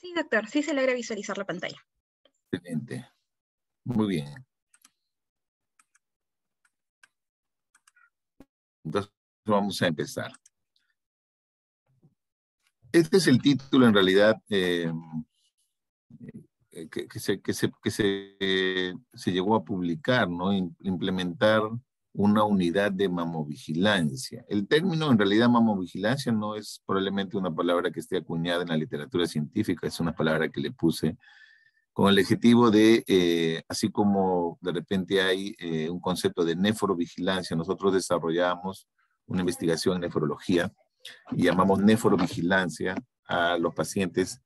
Sí, doctor, sí se logra visualizar la pantalla. Excelente. Muy bien. Entonces, vamos a empezar. Este es el título, en realidad, em, eh, que, se, se, se, llegó a publicar, ¿no? Implementar una unidad de mamovigilancia. El término en realidad mamovigilancia no es probablemente una palabra que esté acuñada en la literatura científica, es una palabra que le puse con el objetivo de, eh, así como de repente hay eh, un concepto de nefrovigilancia, nosotros desarrollamos una investigación en nefrología y llamamos nefrovigilancia a los pacientes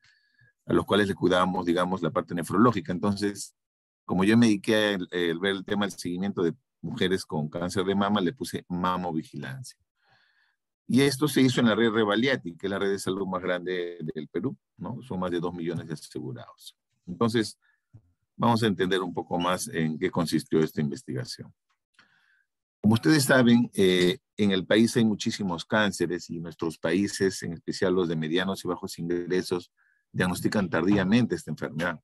a los cuales le cuidamos digamos, la parte nefrológica. Entonces, como yo me dediqué a ver el tema del seguimiento de mujeres con cáncer de mama, le puse mamovigilancia. Y esto se hizo en la red Revaliati, que es la red de salud más grande del Perú, ¿no? Son más de 2 millones de asegurados. Entonces, vamos a entender un poco más en qué consistió esta investigación. Como ustedes saben, eh, en el país hay muchísimos cánceres y nuestros países, en especial los de medianos y bajos ingresos, diagnostican tardíamente esta enfermedad.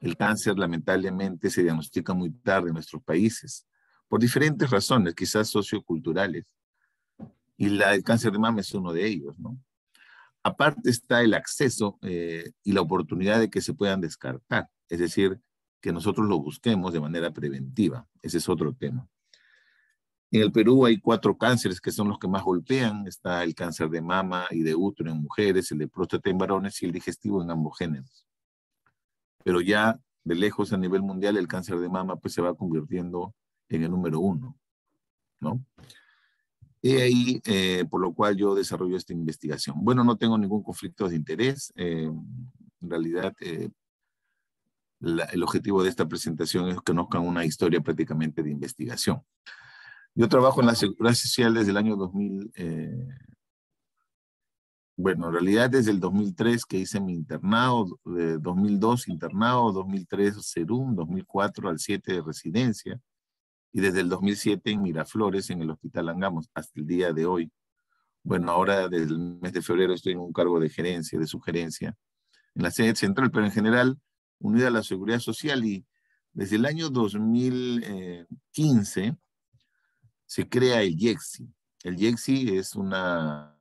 El cáncer lamentablemente se diagnostica muy tarde en nuestros países, por diferentes razones, quizás socioculturales. Y el cáncer de mama es uno de ellos, Aparte está el acceso eh, y la oportunidad de que se puedan descartar, es decir, que nosotros lo busquemos de manera preventiva. Ese es otro tema. En el Perú hay cuatro cánceres que son los que más golpean. Está el cáncer de mama y de útero en mujeres, el de próstata en varones y el digestivo en ambos géneros pero ya de lejos a nivel mundial el cáncer de mama pues se va convirtiendo en el número uno, Y ahí, eh, por lo cual yo desarrollo esta investigación. Bueno, no tengo ningún conflicto de interés. Eh, en realidad, eh, el objetivo de esta presentación es que conozcan una historia prácticamente de investigación. Yo trabajo en la Seguridad Social desde el año 2000 bueno, en realidad desde el 2003 que hice mi internado, eh, de 2002 internado, 2003 Serum, 2004 al 7 de residencia y desde el 2007 en Miraflores, en el Hospital Angamos, hasta el día de hoy. Bueno, ahora desde el mes de febrero estoy en un cargo de gerencia, de sugerencia, en la sede central, pero en general unida a la seguridad social y desde el año 2015 se crea el Jexi El Jexi es una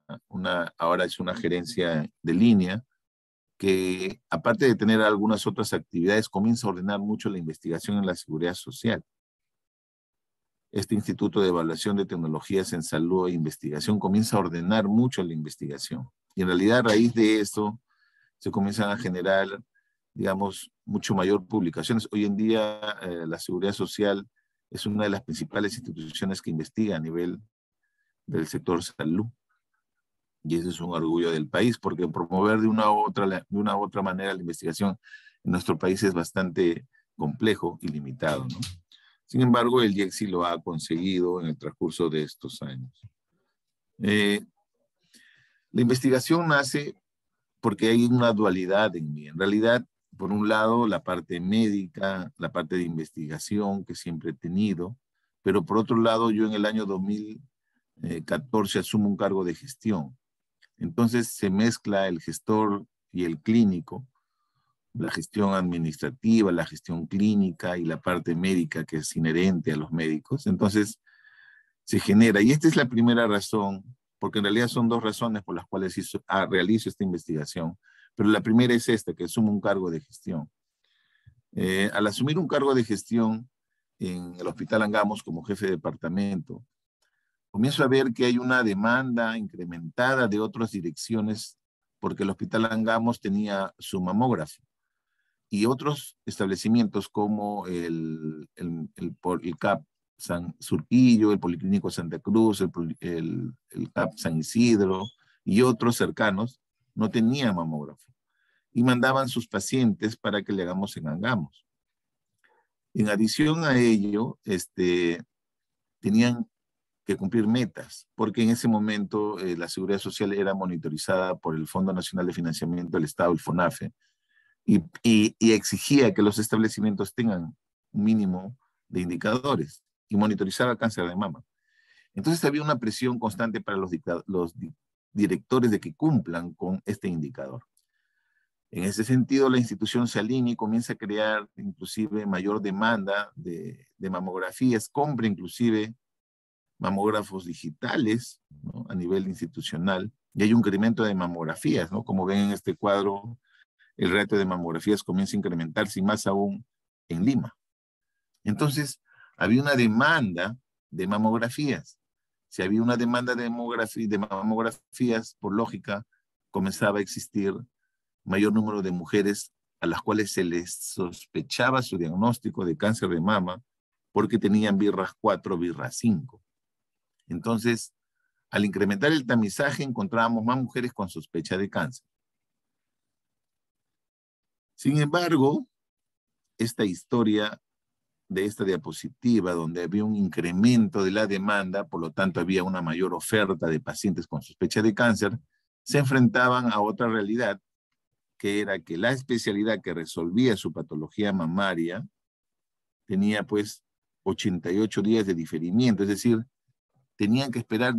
ahora es una gerencia de línea, que aparte de tener algunas otras actividades, comienza a ordenar mucho la investigación en la seguridad social. Este Instituto de Evaluación de Tecnologías en Salud e Investigación comienza a ordenar mucho la investigación. Y en realidad a raíz de esto se comienzan a generar, digamos, mucho mayor publicaciones. Hoy en día eh, la seguridad social es una de las principales instituciones que investiga a nivel del sector salud. Y eso es un orgullo del país, porque promover de una u otra, de una otra manera la investigación en nuestro país es bastante complejo y limitado. Sin embargo, el IEXI lo ha conseguido en el transcurso de estos años. Eh, la investigación nace porque hay una dualidad en mí. En realidad, por un lado, la parte médica, la parte de investigación que siempre he tenido, pero por otro lado, yo en el año 2014 eh, asumo un cargo de gestión entonces se mezcla el gestor y el clínico, la gestión administrativa, la gestión clínica y la parte médica que es inherente a los médicos. Entonces se genera, y esta es la primera razón, porque en realidad son dos razones por las cuales ah, realizo esta investigación, pero la primera es esta, que asumo un cargo de gestión. Eh, al asumir un cargo de gestión en el Hospital Angamos como jefe de departamento, comienzo a ver que hay una demanda incrementada de otras direcciones porque el Hospital Angamos tenía su mamógrafo y otros establecimientos como el, el, el, CAP San Surquillo, el Policlínico Santa Cruz, el, el CAP San Isidro y otros cercanos no tenían mamógrafo y mandaban sus pacientes para que le hagamos en Angamos. En adición a ello, este, tenían cumplir metas, porque en ese momento eh, la seguridad social era monitorizada por el Fondo Nacional de Financiamiento del Estado, el FONAFE, y, exigía que los establecimientos tengan un mínimo de indicadores y monitorizaba cáncer de mama. Entonces había una presión constante para los, directores de que cumplan con este indicador. En ese sentido, la institución se alinea y comienza a crear inclusive mayor demanda de, de mamografías, compra inclusive mamógrafos digitales a nivel institucional y hay un incremento de mamografías, ¿no? Como ven en este cuadro, el reto de mamografías comienza a incrementarse y más aún en Lima. Entonces, había una demanda de mamografías. Si había una demanda de, de mamografías, por lógica, comenzaba a existir mayor número de mujeres a las cuales se les sospechaba su diagnóstico de cáncer de mama porque tenían birras 4, birras 5. Entonces, al incrementar el tamizaje, encontrábamos más mujeres con sospecha de cáncer. Sin embargo, esta historia de esta diapositiva, donde había un incremento de la demanda, por lo tanto había una mayor oferta de pacientes con sospecha de cáncer, se enfrentaban a otra realidad, que era que la especialidad que resolvía su patología mamaria tenía pues 88 días de diferimiento, es decir, tenían que esperar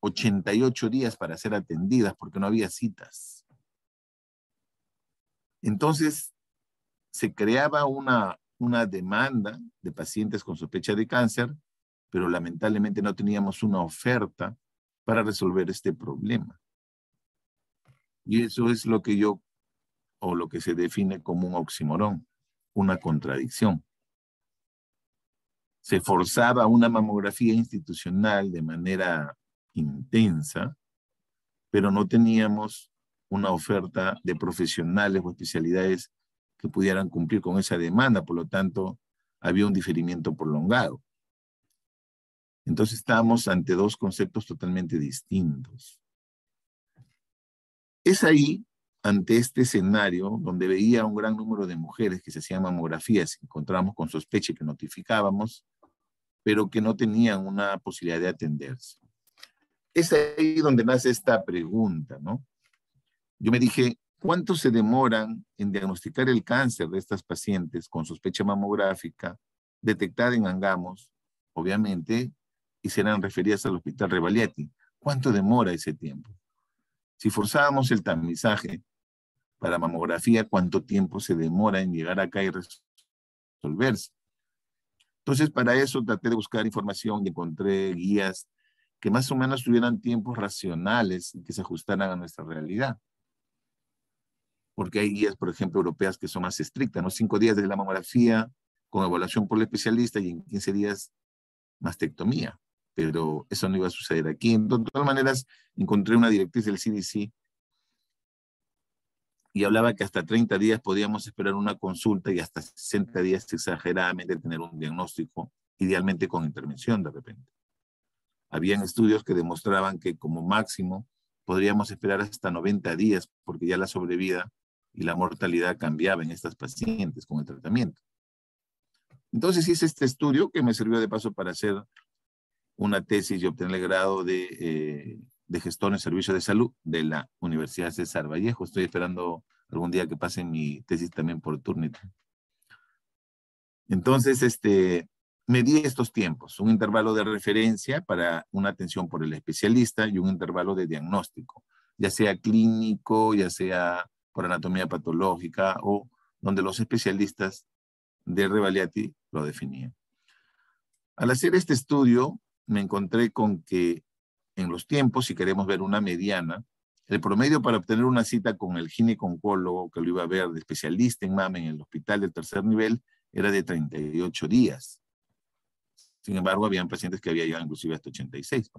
88 días para ser atendidas porque no había citas. Entonces, se creaba una, una demanda de pacientes con sospecha de cáncer, pero lamentablemente no teníamos una oferta para resolver este problema. Y eso es lo que yo, o lo que se define como un oximorón, una contradicción se forzaba una mamografía institucional de manera intensa, pero no teníamos una oferta de profesionales o especialidades que pudieran cumplir con esa demanda, por lo tanto, había un diferimiento prolongado. Entonces estábamos ante dos conceptos totalmente distintos. Es ahí, ante este escenario, donde veía un gran número de mujeres que se hacían mamografías, encontramos con sospecha que notificábamos, pero que no tenían una posibilidad de atenderse. Es ahí donde nace esta pregunta, ¿no? Yo me dije, ¿cuánto se demoran en diagnosticar el cáncer de estas pacientes con sospecha mamográfica detectada en Angamos, obviamente, y serán referidas al hospital Revaliati? ¿Cuánto demora ese tiempo? Si forzábamos el tamizaje para mamografía, ¿cuánto tiempo se demora en llegar acá y resolverse? Entonces, para eso traté de buscar información y encontré guías que más o menos tuvieran tiempos racionales y que se ajustaran a nuestra realidad. Porque hay guías, por ejemplo, europeas que son más estrictas, ¿no? Cinco días de la mamografía con evaluación por el especialista y en 15 días mastectomía. Pero eso no iba a suceder aquí. de todas maneras, encontré una directriz del CDC y hablaba que hasta 30 días podíamos esperar una consulta y hasta 60 días exageradamente tener un diagnóstico, idealmente con intervención de repente. Habían estudios que demostraban que como máximo podríamos esperar hasta 90 días porque ya la sobrevida y la mortalidad cambiaba en estas pacientes con el tratamiento. Entonces hice este estudio que me sirvió de paso para hacer una tesis y obtener el grado de eh, de gestor en servicio de Salud de la Universidad César Vallejo. Estoy esperando algún día que pase mi tesis también por Turnitin. Entonces, este, medí estos tiempos, un intervalo de referencia para una atención por el especialista y un intervalo de diagnóstico, ya sea clínico, ya sea por anatomía patológica o donde los especialistas de Revaliati lo definían. Al hacer este estudio, me encontré con que en los tiempos, si queremos ver una mediana, el promedio para obtener una cita con el ginecólogo que lo iba a ver de especialista en mama en el hospital de tercer nivel era de 38 días. Sin embargo, habían pacientes que habían llegado inclusive hasta 86.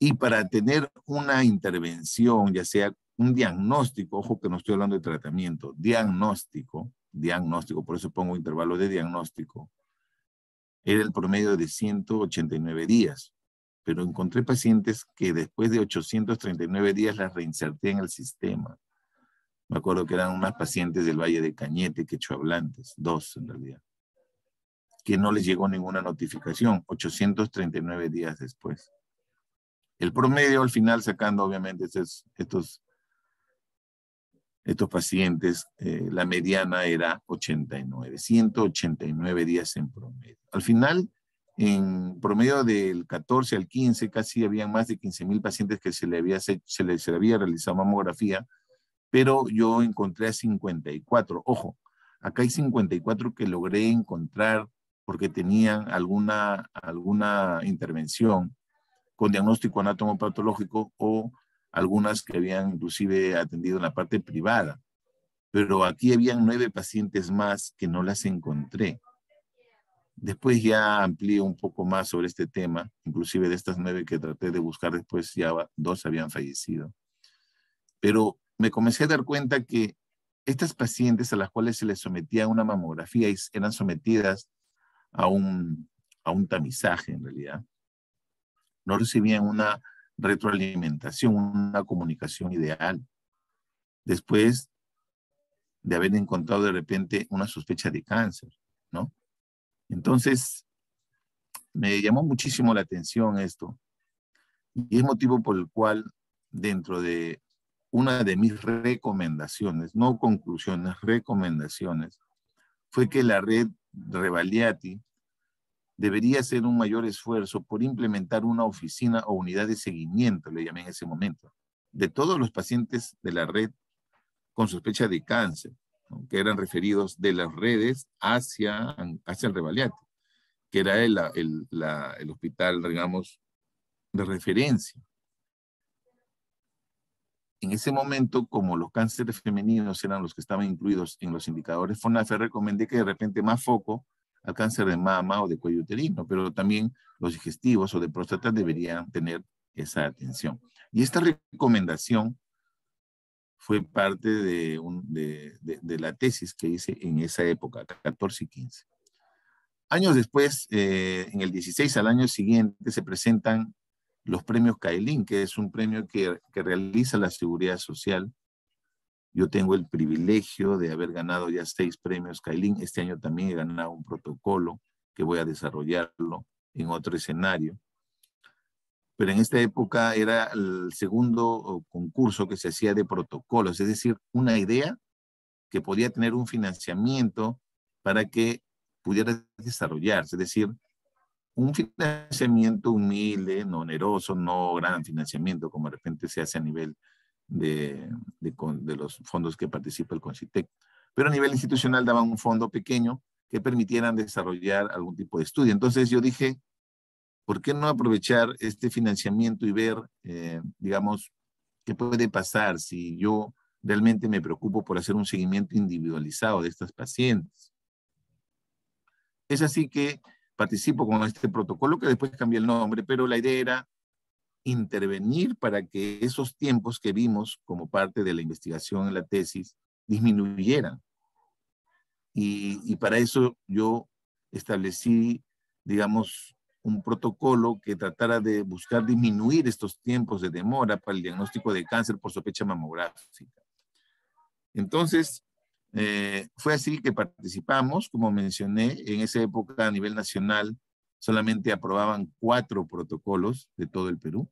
Y para tener una intervención, ya sea un diagnóstico, ojo que no estoy hablando de tratamiento, diagnóstico, diagnóstico, por eso pongo intervalo de diagnóstico, era el promedio de 189 días pero encontré pacientes que después de 839 días las reinserté en el sistema. Me acuerdo que eran unas pacientes del Valle de Cañete, que hablantes, dos en realidad, que no les llegó ninguna notificación, 839 días después. El promedio al final, sacando obviamente estos, estos, estos pacientes, eh, la mediana era 89, 189 días en promedio. Al final, en promedio del 14 al 15 casi habían más de 15 mil pacientes que se le, había, se, había realizado mamografía, pero yo encontré a 54. Ojo, acá hay 54 que logré encontrar porque tenían alguna, alguna intervención con diagnóstico anatomopatológico o algunas que habían inclusive atendido en la parte privada. Pero aquí habían nueve pacientes más que no las encontré. Después ya amplío un poco más sobre este tema, inclusive de estas nueve que traté de buscar después ya dos habían fallecido. Pero me comencé a dar cuenta que estas pacientes a las cuales se les sometía una mamografía y eran sometidas a un, a un tamizaje en realidad, no recibían una retroalimentación, una comunicación ideal. Después de haber encontrado de repente una sospecha de cáncer, ¿no? Entonces, me llamó muchísimo la atención esto. Y es motivo por el cual, dentro de una de mis recomendaciones, no conclusiones, recomendaciones, fue que la red Revaliati debería hacer un mayor esfuerzo por implementar una oficina o unidad de seguimiento, le llamé en ese momento, de todos los pacientes de la red con sospecha de cáncer, que eran referidos de las redes hacia, hacia el Revaliate, que era el, el, el hospital, digamos, de referencia. En ese momento, como los cánceres femeninos eran los que estaban incluidos en los indicadores FONAFER recomendé que de repente más foco al cáncer de mama o de cuello uterino, pero también los digestivos o de próstata deberían tener esa atención. Y esta recomendación fue parte de, la tesis que hice en esa época, 14 y 15. Años después, eh, en el 16 al año siguiente, se presentan los premios CAELIN, que es un premio que, realiza la Seguridad Social. Yo tengo el privilegio de haber ganado ya seis premios CAELIN. Este año también he ganado un protocolo que voy a desarrollarlo en otro escenario pero en esta época era el segundo concurso que se hacía de protocolos, es decir, una idea que podía tener un financiamiento para que pudiera desarrollarse, es decir, un financiamiento humilde, no oneroso, no gran financiamiento como de repente se hace a nivel de, los fondos que participa el CONCITEC, pero a nivel institucional daban un fondo pequeño que permitieran desarrollar algún tipo de estudio. Entonces yo dije, ¿por qué no aprovechar este financiamiento y ver, eh, digamos, qué puede pasar si yo realmente me preocupo por hacer un seguimiento individualizado de estas pacientes? Es así que participo con este protocolo que después cambié el nombre, pero la idea era intervenir para que esos tiempos que vimos como parte de la investigación en la tesis disminuyeran. y para eso yo establecí, digamos, un protocolo que tratara de buscar disminuir estos tiempos de demora para el diagnóstico de cáncer por sospecha mamográfica. Entonces, eh, fue así que participamos, como mencioné, en esa época a nivel nacional solamente aprobaban cuatro protocolos de todo el Perú.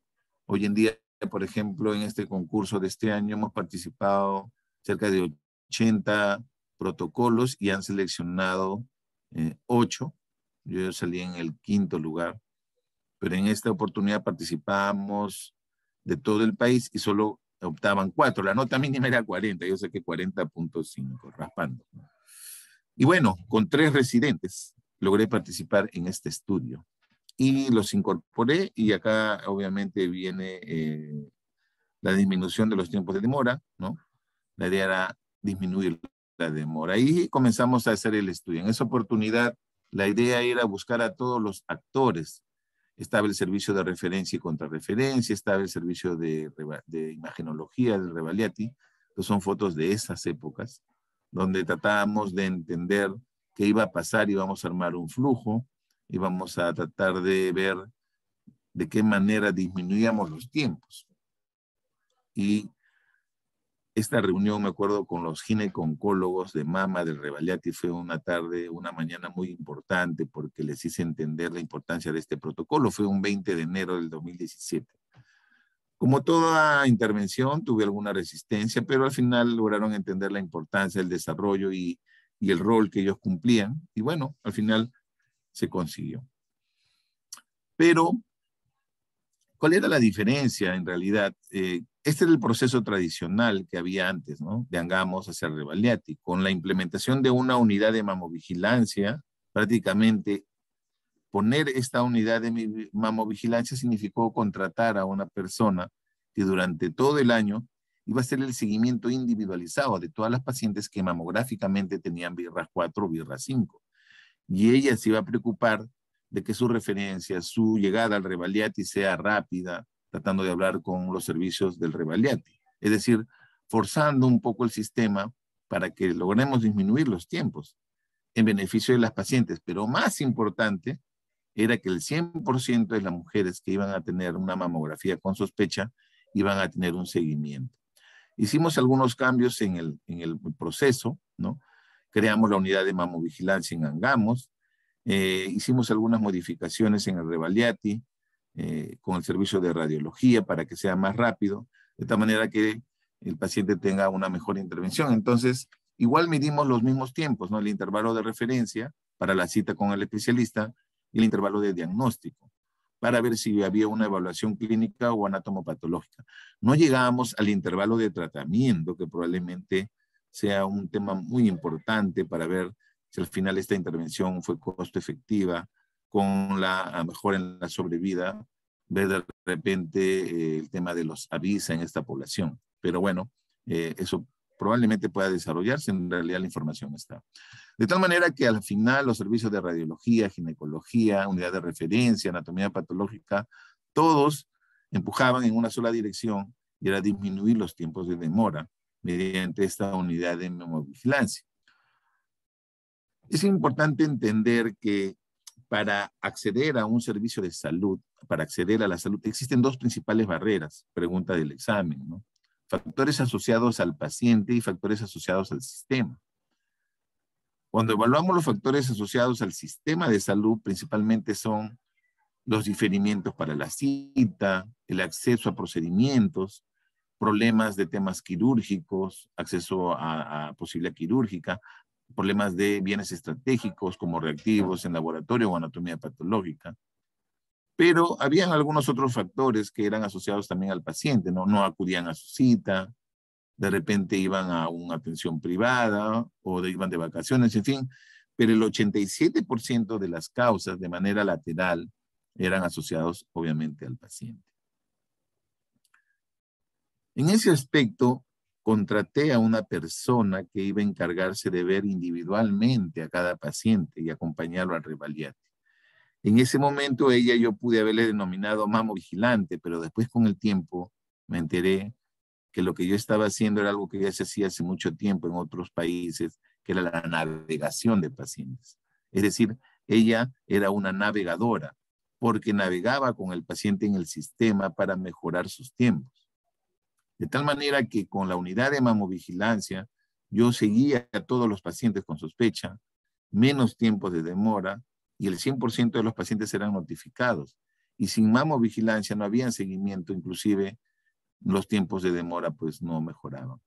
Hoy en día, por ejemplo, en este concurso de este año hemos participado cerca de 80 protocolos y han seleccionado eh, ocho yo salí en el quinto lugar, pero en esta oportunidad participamos de todo el país y solo optaban cuatro. La nota mínima era 40, yo sé que 40.5, raspando. Y bueno, con tres residentes logré participar en este estudio y los incorporé y acá obviamente viene eh, la disminución de los tiempos de demora, ¿no? La idea era disminuir la demora. Y comenzamos a hacer el estudio. En esa oportunidad la idea era buscar a todos los actores. Estaba el servicio de referencia y contrarreferencia, estaba el servicio de, de imagenología del Revaliati. que son fotos de esas épocas, donde tratábamos de entender qué iba a pasar, íbamos a armar un flujo, íbamos a tratar de ver de qué manera disminuíamos los tiempos. Y esta reunión, me acuerdo, con los gineconcólogos de mama del Revaliati fue una tarde, una mañana muy importante porque les hice entender la importancia de este protocolo. Fue un 20 de enero del 2017. Como toda intervención, tuve alguna resistencia, pero al final lograron entender la importancia del desarrollo y, y el rol que ellos cumplían. Y bueno, al final se consiguió. Pero ¿Cuál era la diferencia en realidad? Eh, este era el proceso tradicional que había antes, ¿no? De Angamos hacia Revaliati, con la implementación de una unidad de mamovigilancia, prácticamente poner esta unidad de mamovigilancia significó contratar a una persona que durante todo el año iba a hacer el seguimiento individualizado de todas las pacientes que mamográficamente tenían virras 4 o birras 5. Y ella se iba a preocupar de que su referencia, su llegada al Revaliati sea rápida, tratando de hablar con los servicios del Revaliati. Es decir, forzando un poco el sistema para que logremos disminuir los tiempos en beneficio de las pacientes. Pero más importante era que el 100% de las mujeres que iban a tener una mamografía con sospecha iban a tener un seguimiento. Hicimos algunos cambios en el, proceso, ¿no? Creamos la unidad de mamovigilancia en Angamos, eh, hicimos algunas modificaciones en el Revaliati eh, con el servicio de radiología para que sea más rápido, de tal manera que el paciente tenga una mejor intervención. Entonces, igual medimos los mismos tiempos, ¿no? El intervalo de referencia para la cita con el especialista y el intervalo de diagnóstico para ver si había una evaluación clínica o anatomopatológica. No llegamos al intervalo de tratamiento, que probablemente sea un tema muy importante para ver si al final esta intervención fue costo efectiva, con la mejora en la sobrevida, ver de repente eh, el tema de los avisa en esta población. Pero bueno, eh, eso probablemente pueda desarrollarse, en realidad la información está. De tal manera que al final los servicios de radiología, ginecología, unidad de referencia, anatomía patológica, todos empujaban en una sola dirección y era disminuir los tiempos de demora mediante esta unidad de memovigilancia. Es importante entender que para acceder a un servicio de salud, para acceder a la salud, existen dos principales barreras, pregunta del examen, Factores asociados al paciente y factores asociados al sistema. Cuando evaluamos los factores asociados al sistema de salud, principalmente son los diferimientos para la cita, el acceso a procedimientos, problemas de temas quirúrgicos, acceso a, a posibilidad quirúrgica, problemas de bienes estratégicos como reactivos en laboratorio o anatomía patológica. Pero habían algunos otros factores que eran asociados también al paciente, ¿no? No acudían a su cita, de repente iban a una atención privada o de, iban de vacaciones, en fin. Pero el 87% de las causas de manera lateral eran asociados obviamente al paciente. En ese aspecto, contraté a una persona que iba a encargarse de ver individualmente a cada paciente y acompañarlo al Revaliate. En ese momento ella yo pude haberle denominado mamo vigilante, pero después con el tiempo me enteré que lo que yo estaba haciendo era algo que ya se hacía hace mucho tiempo en otros países, que era la navegación de pacientes. Es decir, ella era una navegadora, porque navegaba con el paciente en el sistema para mejorar sus tiempos. De tal manera que con la unidad de mamovigilancia, yo seguía a todos los pacientes con sospecha, menos tiempo de demora y el 100% de los pacientes eran notificados. Y sin mamovigilancia no había seguimiento, inclusive los tiempos de demora pues no mejoraban.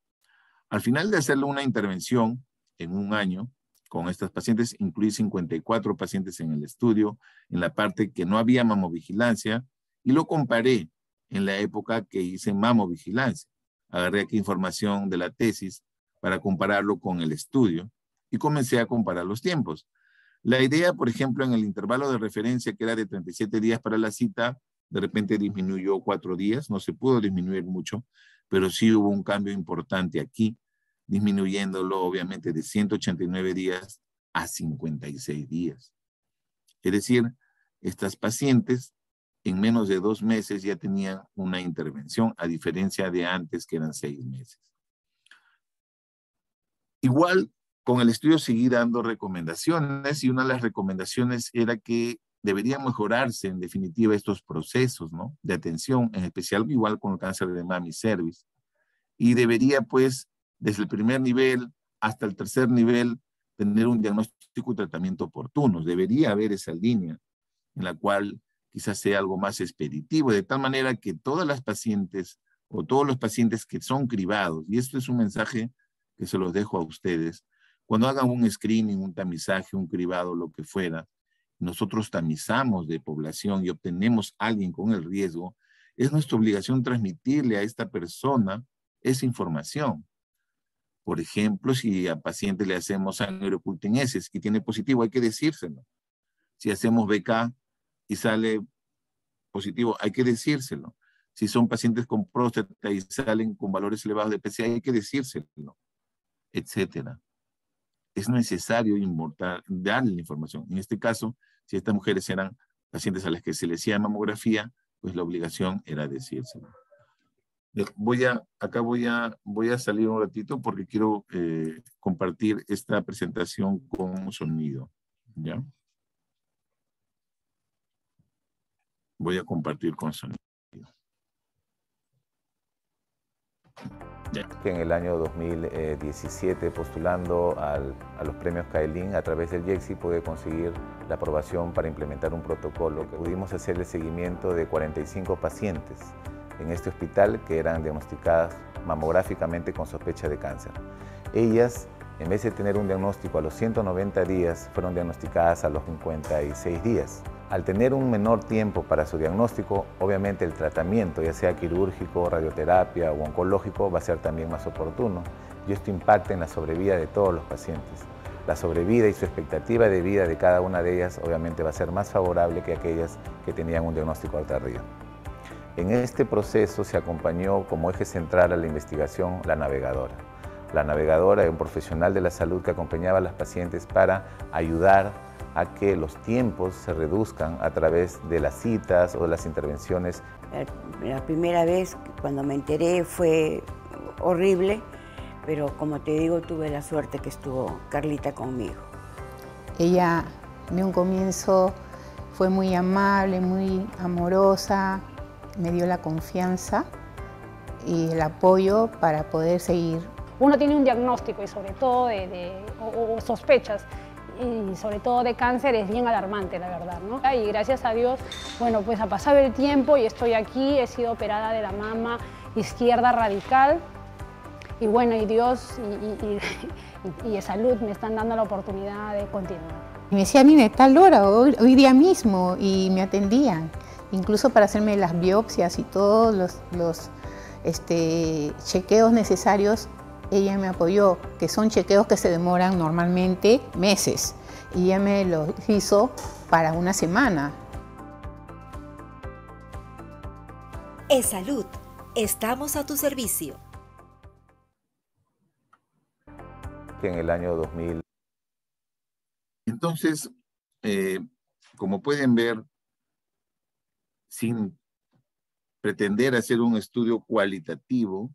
Al final de hacerle una intervención en un año con estas pacientes, incluí 54 pacientes en el estudio, en la parte que no había mamovigilancia, y lo comparé en la época que hice mamovigilancia. Agarré aquí información de la tesis para compararlo con el estudio y comencé a comparar los tiempos. La idea, por ejemplo, en el intervalo de referencia que era de 37 días para la cita, de repente disminuyó cuatro días, no se pudo disminuir mucho, pero sí hubo un cambio importante aquí, disminuyéndolo obviamente de 189 días a 56 días. Es decir, estas pacientes en menos de dos meses ya tenían una intervención, a diferencia de antes que eran seis meses. Igual, con el estudio seguí dando recomendaciones y una de las recomendaciones era que deberían mejorarse en definitiva estos procesos de atención, en especial igual con el cáncer de mami service. Y debería pues desde el primer nivel hasta el tercer nivel tener un diagnóstico y tratamiento oportunos. Debería haber esa línea en la cual quizás sea algo más expeditivo, de tal manera que todas las pacientes o todos los pacientes que son cribados, y esto es un mensaje que se los dejo a ustedes, cuando hagan un screening, un tamizaje, un cribado, lo que fuera, nosotros tamizamos de población y obtenemos a alguien con el riesgo, es nuestra obligación transmitirle a esta persona esa información. Por ejemplo, si a paciente le hacemos sangre oculta y tiene positivo, hay que decírselo. Si hacemos BK, y sale positivo. Hay que decírselo. Si son pacientes con próstata y salen con valores elevados de PSA, hay que decírselo, etcétera. Es necesario importar, darle la información. En este caso, si estas mujeres eran pacientes a las que se les hacía mamografía, pues la obligación era decírselo. Voy a, acá voy a, voy a salir un ratito porque quiero eh, compartir esta presentación con sonido. ¿Ya? Voy a compartir con sonido. En el año 2017, postulando a los premios CAELIN a través del Jexi pude conseguir la aprobación para implementar un protocolo. que Pudimos hacer el seguimiento de 45 pacientes en este hospital que eran diagnosticadas mamográficamente con sospecha de cáncer. Ellas, en vez de tener un diagnóstico a los 190 días, fueron diagnosticadas a los 56 días. Al tener un menor tiempo para su diagnóstico, obviamente el tratamiento, ya sea quirúrgico, radioterapia o oncológico, va a ser también más oportuno y esto impacta en la sobrevida de todos los pacientes. La sobrevida y su expectativa de vida de cada una de ellas obviamente va a ser más favorable que aquellas que tenían un diagnóstico tardío. En este proceso se acompañó como eje central a la investigación la navegadora. La navegadora es un profesional de la salud que acompañaba a las pacientes para ayudar a que los tiempos se reduzcan a través de las citas o de las intervenciones. La primera vez cuando me enteré fue horrible, pero como te digo, tuve la suerte que estuvo Carlita conmigo. Ella de un comienzo fue muy amable, muy amorosa, me dio la confianza y el apoyo para poder seguir. Uno tiene un diagnóstico y sobre todo de, sospechas y sobre todo de cáncer es bien alarmante, la verdad. ¿no? Y gracias a Dios, bueno, pues ha pasado el tiempo y estoy aquí, he sido operada de la mama izquierda radical y bueno, y Dios y, y, salud me están dando la oportunidad de continuar. Me decían, mire, tal hora, hoy, día mismo, y me atendían, incluso para hacerme las biopsias y todos los, los este, chequeos necesarios ella me apoyó, que son chequeos que se demoran normalmente meses y ella me los hizo para una semana. Es salud, estamos a tu servicio. En el año 2000. Entonces, eh, como pueden ver, sin pretender hacer un estudio cualitativo,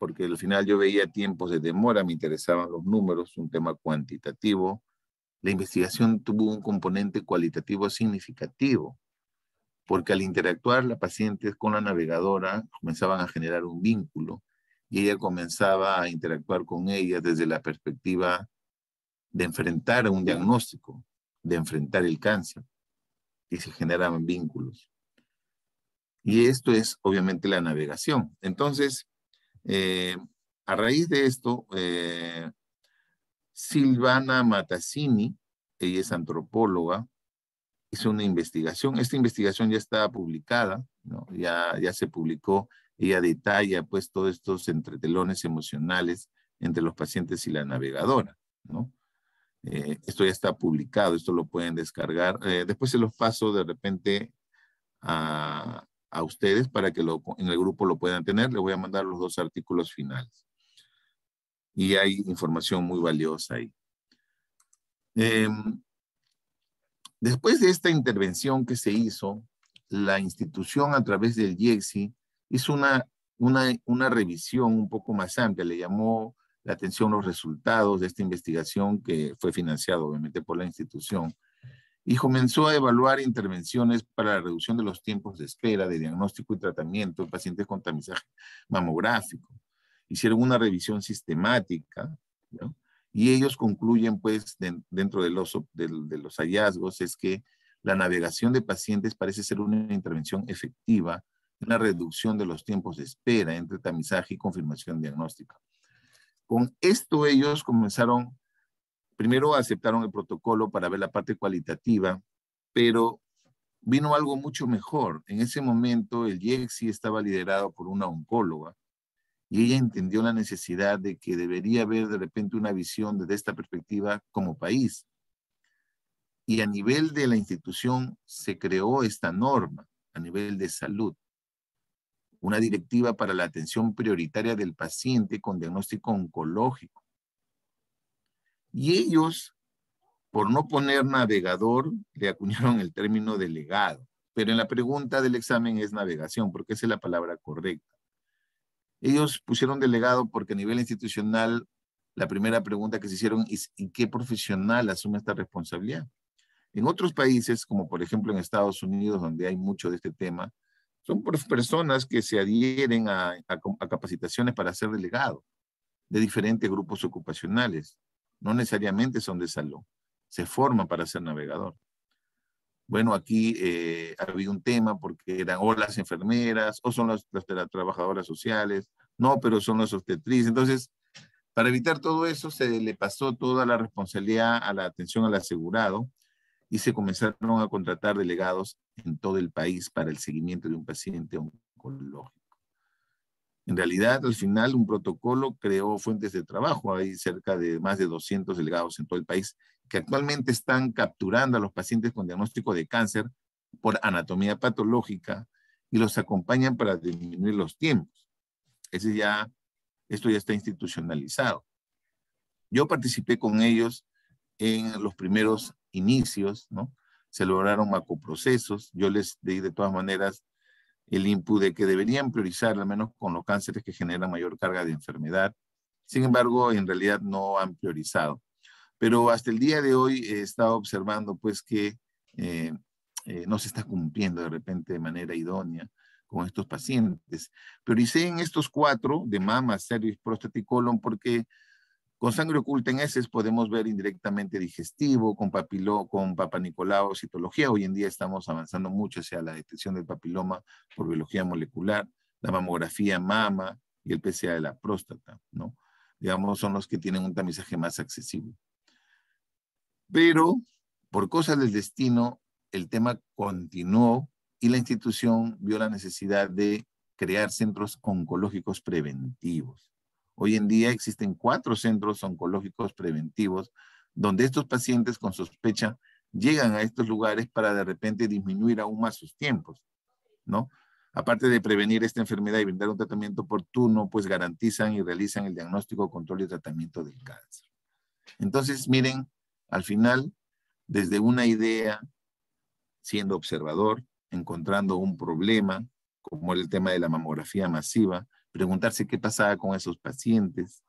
porque al final yo veía tiempos de demora, me interesaban los números, un tema cuantitativo. La investigación tuvo un componente cualitativo significativo, porque al interactuar la pacientes con la navegadora comenzaban a generar un vínculo y ella comenzaba a interactuar con ella desde la perspectiva de enfrentar un diagnóstico, de enfrentar el cáncer, y se generaban vínculos. Y esto es obviamente la navegación. Entonces, eh, a raíz de esto, eh, Silvana Matassini, ella es antropóloga, hizo una investigación. Esta investigación ya está publicada, ya, se publicó. Ella detalla pues todos estos entretelones emocionales entre los pacientes y la navegadora. Eh, esto ya está publicado, esto lo pueden descargar. después se los paso de repente a, a ustedes para que en el grupo lo puedan tener. le voy a mandar los dos artículos finales. Y hay información muy valiosa ahí. Em, después de esta intervención que se hizo, la institución a través del IEXI hizo una, una, una revisión un poco más amplia, le llamó la atención los resultados de esta investigación que fue financiada obviamente por la institución y comenzó a evaluar intervenciones para la reducción de los tiempos de espera, de diagnóstico y tratamiento en pacientes con tamizaje mamográfico. Hicieron una revisión sistemática, Y ellos concluyen, pues, dentro de los, de los hallazgos, es que la navegación de pacientes parece ser una intervención efectiva en la reducción de los tiempos de espera entre tamizaje y confirmación diagnóstica. Con esto ellos comenzaron primero aceptaron el protocolo para ver la parte cualitativa, pero vino algo mucho mejor. En ese momento el IEXI estaba liderado por una oncóloga y ella entendió la necesidad de que debería haber de repente una visión desde esta perspectiva como país. Y a nivel de la institución se creó esta norma, a nivel de salud, una directiva para la atención prioritaria del paciente con diagnóstico oncológico y ellos, por no poner navegador, le acuñaron el término delegado. Pero en la pregunta del examen es navegación, porque esa es la palabra correcta. Ellos pusieron delegado porque a nivel institucional, la primera pregunta que se hicieron es ¿en qué profesional asume esta responsabilidad? En otros países, como por ejemplo en Estados Unidos, donde hay mucho de este tema, son personas que se adhieren a capacitaciones para ser delegado de diferentes grupos ocupacionales. No necesariamente son de salud. Se forman para ser navegador. Bueno, aquí eh, había un tema porque eran o las enfermeras, o son las, trabajadoras sociales, no, pero son las obstetrices. Entonces, para evitar todo eso, se le pasó toda la responsabilidad a la atención al asegurado y se comenzaron a contratar delegados en todo el país para el seguimiento de un paciente oncológico. En realidad, al final, un protocolo creó fuentes de trabajo. Hay cerca de más de 200 delegados en todo el país que actualmente están capturando a los pacientes con diagnóstico de cáncer por anatomía patológica y los acompañan para disminuir los tiempos. Ese ya, esto ya está institucionalizado. Yo participé con ellos en los primeros inicios, ¿no? Se lograron macoprocesos. Yo les di de todas maneras el input de que deberían priorizar al menos con los cánceres que generan mayor carga de enfermedad. Sin embargo, en realidad no han priorizado. Pero hasta el día de hoy he estado observando pues que eh, eh, no se está cumpliendo de repente de manera idónea con estos pacientes. Prioricé en estos cuatro de mama, cervix, próstata y colon porque con sangre oculta en heces podemos ver indirectamente digestivo, con, papiló con papanicolao, citología. Hoy en día estamos avanzando mucho hacia la detección del papiloma por biología molecular, la mamografía mama y el PCA de la próstata, ¿no? Digamos, son los que tienen un tamizaje más accesible. Pero, por cosas del destino, el tema continuó y la institución vio la necesidad de crear centros oncológicos preventivos. Hoy en día existen cuatro centros oncológicos preventivos donde estos pacientes con sospecha llegan a estos lugares para de repente disminuir aún más sus tiempos, ¿no? Aparte de prevenir esta enfermedad y brindar un tratamiento oportuno, pues garantizan y realizan el diagnóstico, control y tratamiento del cáncer. Entonces, miren, al final, desde una idea, siendo observador, encontrando un problema, como el tema de la mamografía masiva, preguntarse qué pasaba con esos pacientes,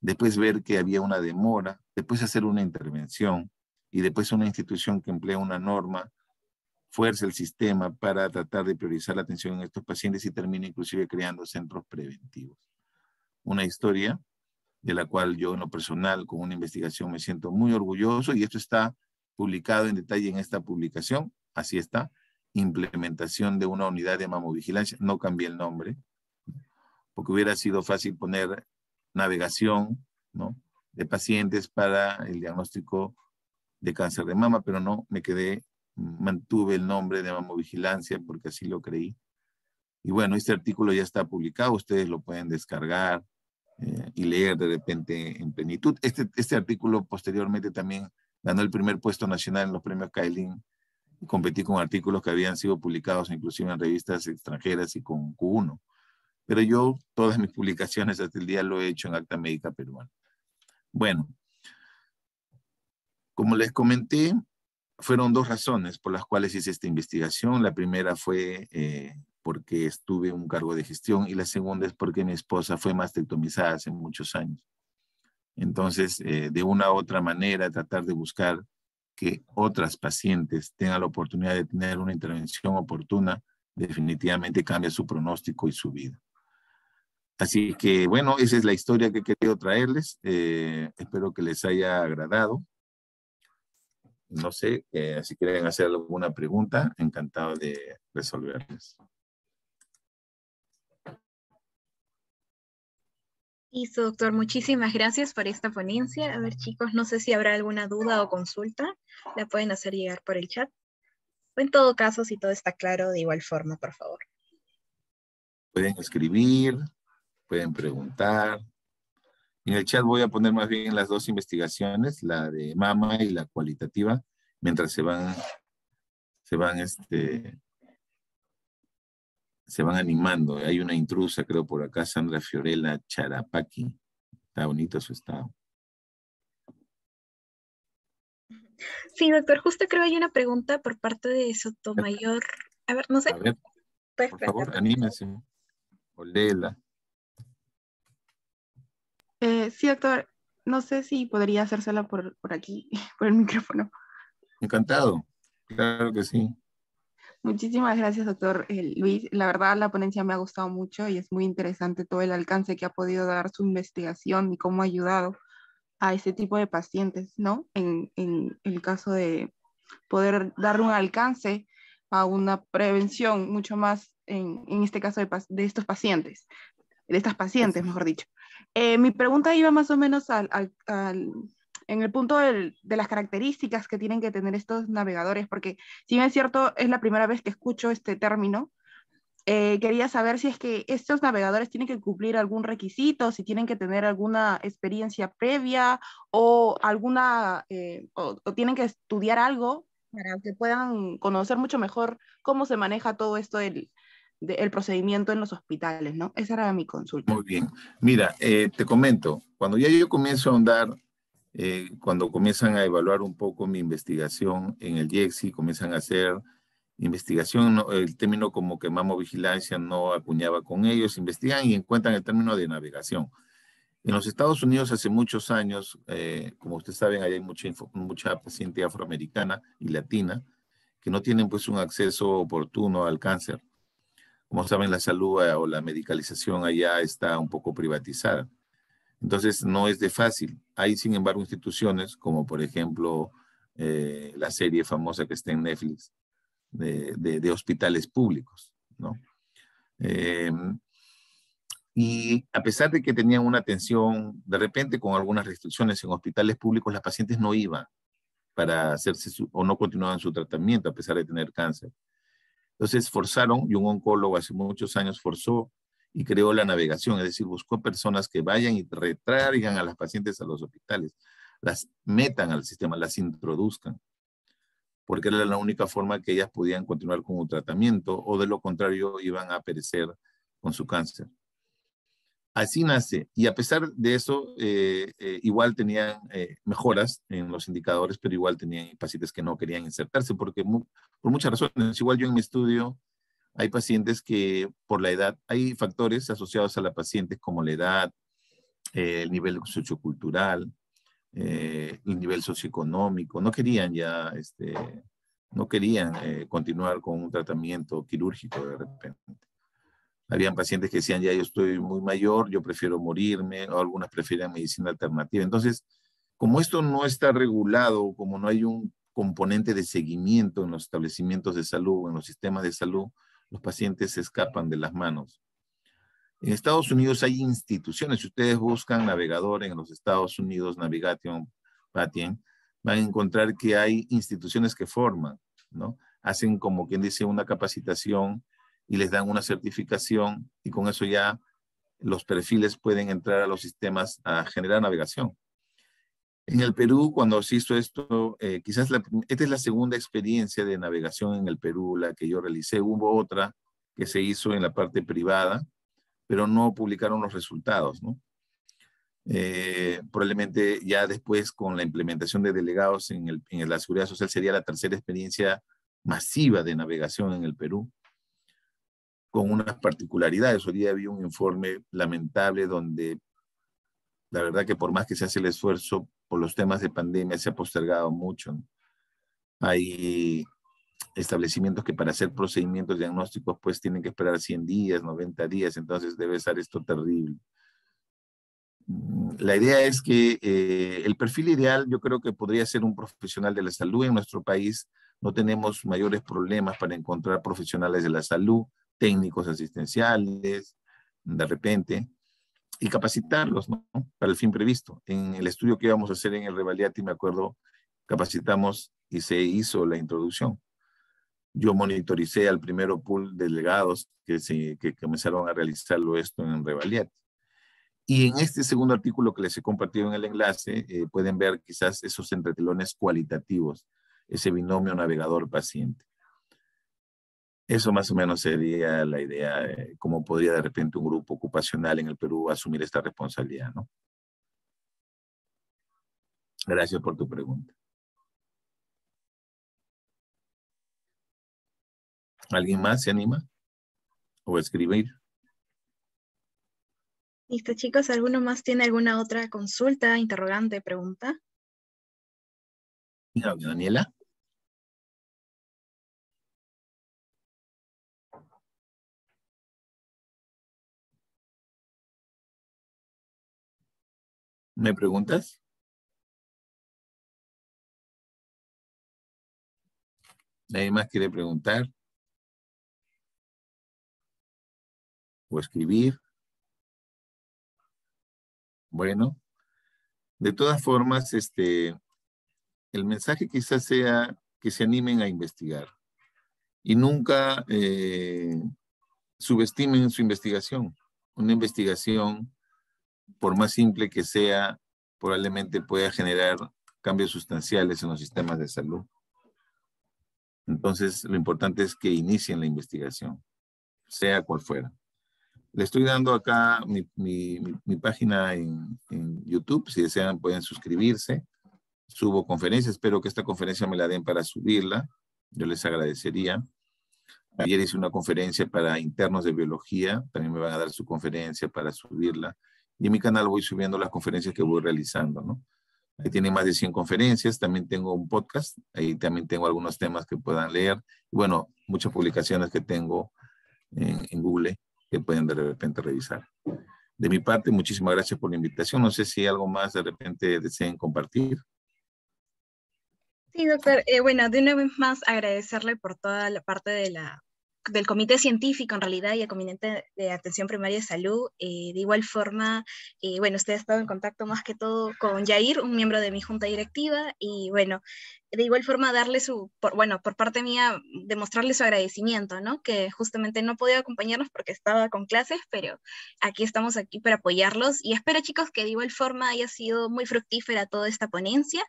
después ver que había una demora, después hacer una intervención y después una institución que emplea una norma fuerza el sistema para tratar de priorizar la atención en estos pacientes y termina inclusive creando centros preventivos. Una historia de la cual yo en lo personal con una investigación me siento muy orgulloso y esto está publicado en detalle en esta publicación, así está, implementación de una unidad de mamovigilancia, no cambié el nombre, porque hubiera sido fácil poner navegación ¿no? de pacientes para el diagnóstico de cáncer de mama, pero no, me quedé, mantuve el nombre de mamovigilancia porque así lo creí. Y bueno, este artículo ya está publicado, ustedes lo pueden descargar eh, y leer de repente en plenitud. Este, este artículo posteriormente también ganó el primer puesto nacional en los premios Kailin. Competí con artículos que habían sido publicados inclusive en revistas extranjeras y con Q1 pero yo todas mis publicaciones hasta el día lo he hecho en Acta Médica Peruana. Bueno, como les comenté, fueron dos razones por las cuales hice esta investigación. La primera fue eh, porque estuve en un cargo de gestión y la segunda es porque mi esposa fue mastectomizada hace muchos años. Entonces, eh, de una u otra manera, tratar de buscar que otras pacientes tengan la oportunidad de tener una intervención oportuna definitivamente cambia su pronóstico y su vida. Así que bueno, esa es la historia que he querido traerles. Eh, espero que les haya agradado. No sé, eh, si quieren hacer alguna pregunta, encantado de resolverles. su doctor. Muchísimas gracias por esta ponencia. A ver, chicos, no sé si habrá alguna duda o consulta. La pueden hacer llegar por el chat. O en todo caso, si todo está claro, de igual forma, por favor. Pueden escribir, pueden preguntar. En el chat voy a poner más bien las dos investigaciones, la de mama y la cualitativa, mientras se van, se van, este, se van animando. Hay una intrusa, creo, por acá, Sandra Fiorella Charapaki. Está bonito su estado. Sí, doctor, justo creo hay una pregunta por parte de Sotomayor. A ver, no sé. por favor, anímese. O léela. Eh, sí, doctor, no sé si podría hacérsela por, aquí, por el micrófono. Encantado, claro que sí. Muchísimas gracias, doctor eh, Luis. La verdad, la ponencia me ha gustado mucho y es muy interesante todo el alcance que ha podido dar su investigación y cómo ha ayudado a ese tipo de pacientes, ¿no? En, el caso de poder dar un alcance a una prevención mucho más, en, este caso de, de estos pacientes de estas pacientes, mejor dicho. Eh, mi pregunta iba más o menos al, en el punto de las características que tienen que tener estos navegadores, porque si bien es cierto, es la primera vez que escucho este término, eh, quería saber si es que estos navegadores tienen que cumplir algún requisito, si tienen que tener alguna experiencia previa o alguna, eh, o tienen que estudiar algo para que puedan conocer mucho mejor cómo se maneja todo esto del, el procedimiento en los hospitales, ¿no? Esa era mi consulta. Muy bien. Mira, eh, te comento, cuando ya yo comienzo a andar, eh, cuando comienzan a evaluar un poco mi investigación en el IEXI, comienzan a hacer investigación, el término como que vigilancia no acuñaba con ellos, investigan y encuentran el término de navegación. En los Estados Unidos hace muchos años, eh, como ustedes saben, hay mucha, mucha paciente afroamericana y latina que no tienen pues un acceso oportuno al cáncer. Como saben, la salud eh, o la medicalización allá está un poco privatizada. Entonces, no es de fácil. Hay, sin embargo, instituciones como, por ejemplo, eh, la serie famosa que está en Netflix de, hospitales públicos, ¿no? Em, y a pesar de que tenían una atención, de repente con algunas restricciones en hospitales públicos, las pacientes no iban para hacerse o no continuaban su tratamiento a pesar de tener cáncer. Entonces forzaron, y un oncólogo hace muchos años forzó y creó la navegación, es decir, buscó personas que vayan y retraigan a las pacientes a los hospitales, las metan al sistema, las introduzcan, porque era la única forma que ellas podían continuar con un tratamiento o de lo contrario iban a perecer con su cáncer. Así nace. Y a pesar de eso, eh, eh, igual tenían eh, mejoras en los indicadores, pero igual tenían pacientes que no querían insertarse, porque por muchas razones, igual yo en mi estudio, hay pacientes que por la edad, hay factores asociados a la paciente como la edad, el nivel sociocultural, el nivel socioeconómico, no querían ya, este, no querían continuar con un tratamiento quirúrgico de repente. Habían pacientes que decían, ya yo estoy muy mayor, yo prefiero morirme, o algunas prefieren medicina alternativa. Entonces, como esto no está regulado, como no hay un componente de seguimiento en los establecimientos de salud, en los sistemas de salud, los pacientes se escapan de las manos. En Estados Unidos hay instituciones, si ustedes buscan navegador en los Estados Unidos, Navigation, Patien, van a encontrar que hay instituciones que forman, ¿no? Hacen como quien dice una capacitación y les dan una certificación y con eso ya los perfiles pueden entrar a los sistemas a generar navegación. En el Perú, cuando se hizo esto, eh, quizás esta es la segunda experiencia de navegación en el Perú, la que yo realicé. Hubo otra que se hizo en la parte privada, pero no publicaron los resultados, ¿no? Eh, probablemente ya después con la implementación de delegados en, el, en la seguridad social sería la tercera experiencia masiva de navegación en el Perú con unas particularidades. Hoy día había un informe lamentable donde la verdad que por más que se hace el esfuerzo por los temas de pandemia, se ha postergado mucho. Hay establecimientos que para hacer procedimientos diagnósticos pues tienen que esperar 100 días, 90 días, entonces debe ser esto terrible. La idea es que eh, el perfil ideal yo creo que podría ser un profesional de la salud en nuestro país. No tenemos mayores problemas para encontrar profesionales de la salud técnicos asistenciales, de repente, y capacitarlos ¿no? para el fin previsto. En el estudio que íbamos a hacer en el Revaliati, me acuerdo, capacitamos y se hizo la introducción. Yo monitoricé al primero pool de delegados que, se, que comenzaron a realizarlo esto en Revaliati. Y en este segundo artículo que les he compartido en el enlace, eh, pueden ver quizás esos entretelones cualitativos, ese binomio navegador-paciente. Eso más o menos sería la idea, eh, cómo podría de repente un grupo ocupacional en el Perú asumir esta responsabilidad, ¿no? Gracias por tu pregunta. ¿Alguien más se anima? ¿O escribir? Listo, chicos. ¿Alguno más tiene alguna otra consulta, interrogante, pregunta? No, Daniela. ¿Me preguntas? ¿Nadie más quiere preguntar? ¿O escribir? Bueno, de todas formas, este, el mensaje quizás sea que se animen a investigar y nunca eh, subestimen su investigación. Una investigación por más simple que sea, probablemente pueda generar cambios sustanciales en los sistemas de salud. Entonces, lo importante es que inicien la investigación, sea cual fuera. Le estoy dando acá mi, página en, en, YouTube. Si desean, pueden suscribirse. Subo conferencias. Espero que esta conferencia me la den para subirla. Yo les agradecería. Ayer hice una conferencia para internos de biología. También me van a dar su conferencia para subirla. Y en mi canal voy subiendo las conferencias que voy realizando, ¿no? Ahí tienen más de 100 conferencias, también tengo un podcast, ahí también tengo algunos temas que puedan leer. Y bueno, muchas publicaciones que tengo en, Google que pueden de repente revisar. De mi parte, muchísimas gracias por la invitación. No sé si algo más de repente deseen compartir. Sí, doctor. Eh, bueno, de una vez más agradecerle por toda la parte de la del comité científico en realidad y el comité de atención primaria de salud. Eh, de igual forma, eh, bueno, usted ha estado en contacto más que todo con Jair, un miembro de mi junta directiva, y bueno, de igual forma darle su, por, bueno, por parte mía, demostrarle su agradecimiento, ¿no? Que justamente no podía acompañarnos porque estaba con clases, pero aquí estamos aquí para apoyarlos y espero chicos que de igual forma haya sido muy fructífera toda esta ponencia.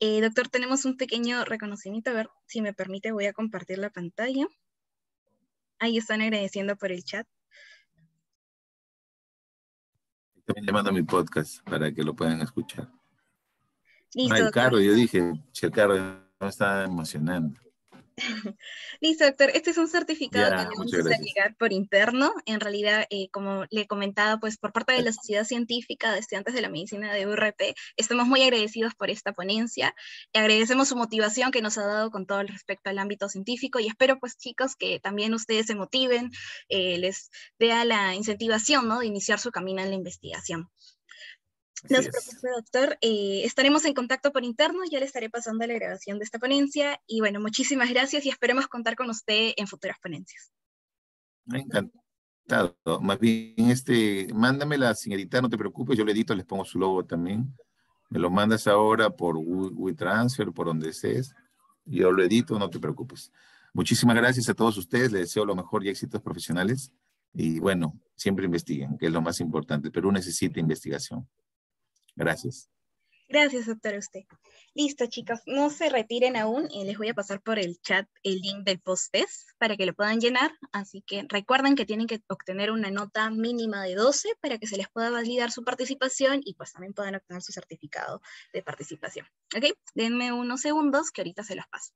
Eh, doctor, tenemos un pequeño reconocimiento, a ver si me permite, voy a compartir la pantalla. Ahí están agradeciendo por el chat. También le mando mi podcast para que lo puedan escuchar. el carro yo dije, el carro me está emocionando. Listo, doctor. Este es un certificado que tenemos que llegar por interno. En realidad, eh, como le comentaba, pues por parte de la Sociedad Científica de Estudiantes de la Medicina de URP, estamos muy agradecidos por esta ponencia. Y agradecemos su motivación que nos ha dado con todo el respecto al ámbito científico y espero, pues chicos, que también ustedes se motiven, eh, les dé la incentivación, De iniciar su camino en la investigación no se doctor. Eh, estaremos en contacto por interno. ya le estaré pasando la grabación de esta ponencia. Y bueno, muchísimas gracias y esperemos contar con usted en futuras ponencias. encantado. Más bien, este, mándamela sin editar, no te preocupes. Yo le edito, les pongo su logo también. Me lo mandas ahora por WeTransfer, por donde estés. Yo lo edito, no te preocupes. Muchísimas gracias a todos ustedes. Les deseo lo mejor y éxitos profesionales. Y bueno, siempre investiguen, que es lo más importante. Perú necesita investigación. Gracias. Gracias, doctor, usted. Listo, chicos, no se retiren aún. les voy a pasar por el chat el link del post-test para que lo puedan llenar. Así que recuerden que tienen que obtener una nota mínima de 12 para que se les pueda validar su participación y pues también puedan obtener su certificado de participación. ¿Ok? Denme unos segundos que ahorita se los paso.